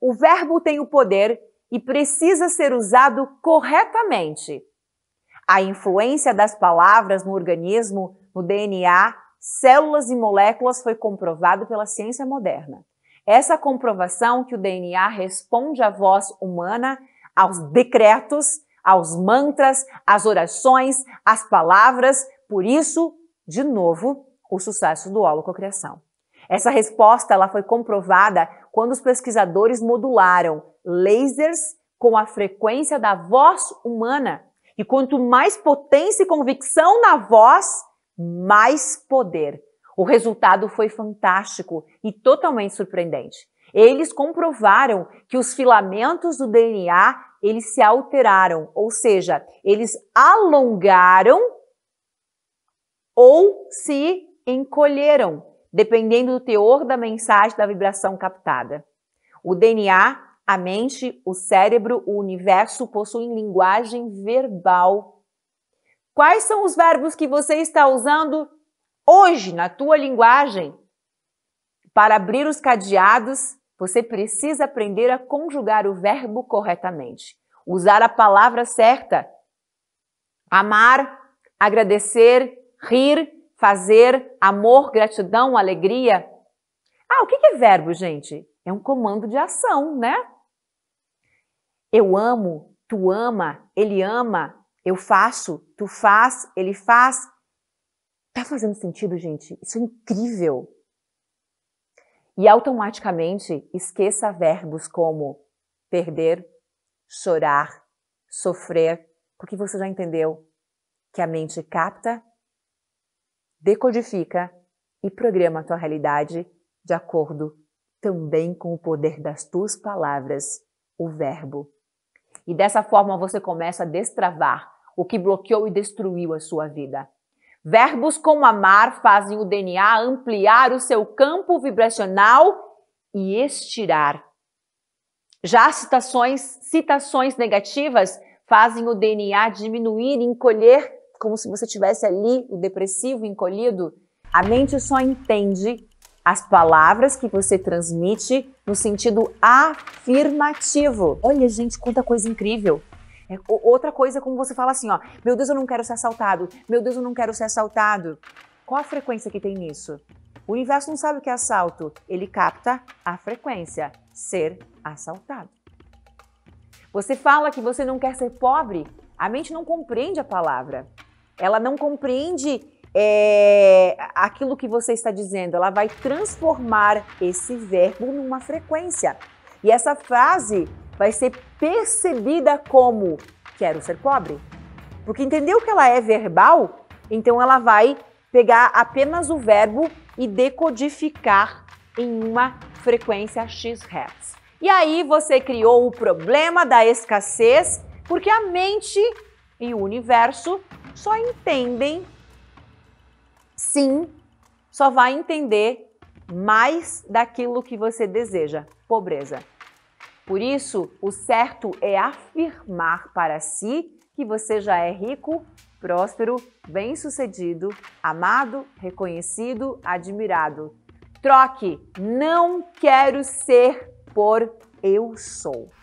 o verbo tem o poder e precisa ser usado corretamente. A influência das palavras no organismo, no DNA, células e moléculas foi comprovado pela ciência moderna. Essa comprovação que o DNA responde à voz humana, aos decretos, aos mantras, às orações, às palavras, por isso, de novo, o sucesso do criação. Essa resposta ela foi comprovada quando os pesquisadores modularam lasers com a frequência da voz humana. E quanto mais potência e convicção na voz, mais poder. O resultado foi fantástico e totalmente surpreendente. Eles comprovaram que os filamentos do DNA eles se alteraram, ou seja, eles alongaram ou se encolheram dependendo do teor da mensagem da vibração captada. O DNA, a mente, o cérebro, o universo possuem linguagem verbal. Quais são os verbos que você está usando hoje na tua linguagem? Para abrir os cadeados, você precisa aprender a conjugar o verbo corretamente, usar a palavra certa. Amar, agradecer, rir, fazer, amor, gratidão, alegria. Ah, o que é verbo, gente? É um comando de ação, né? Eu amo, tu ama, ele ama, eu faço, tu faz, ele faz. Tá fazendo sentido, gente? Isso é incrível. E automaticamente esqueça verbos como perder, chorar, sofrer, porque você já entendeu que a mente capta decodifica e programa a tua realidade de acordo também com o poder das tuas palavras, o verbo. E dessa forma você começa a destravar o que bloqueou e destruiu a sua vida. Verbos como amar fazem o DNA ampliar o seu campo vibracional e estirar. Já citações, citações negativas fazem o DNA diminuir, encolher como se você tivesse ali o depressivo encolhido. A mente só entende as palavras que você transmite no sentido afirmativo. Olha, gente, quanta coisa incrível. É outra coisa é como você fala assim, ó, meu Deus, eu não quero ser assaltado, meu Deus, eu não quero ser assaltado. Qual a frequência que tem nisso? O universo não sabe o que é assalto, ele capta a frequência, ser assaltado. Você fala que você não quer ser pobre, a mente não compreende a palavra ela não compreende é, aquilo que você está dizendo, ela vai transformar esse verbo numa frequência. E essa frase vai ser percebida como quero ser pobre. Porque entendeu que ela é verbal, então ela vai pegar apenas o verbo e decodificar em uma frequência x hertz. E aí você criou o problema da escassez, porque a mente e o universo só entendem, sim, só vai entender mais daquilo que você deseja, pobreza. Por isso, o certo é afirmar para si que você já é rico, próspero, bem-sucedido, amado, reconhecido, admirado. Troque, não quero ser por eu sou.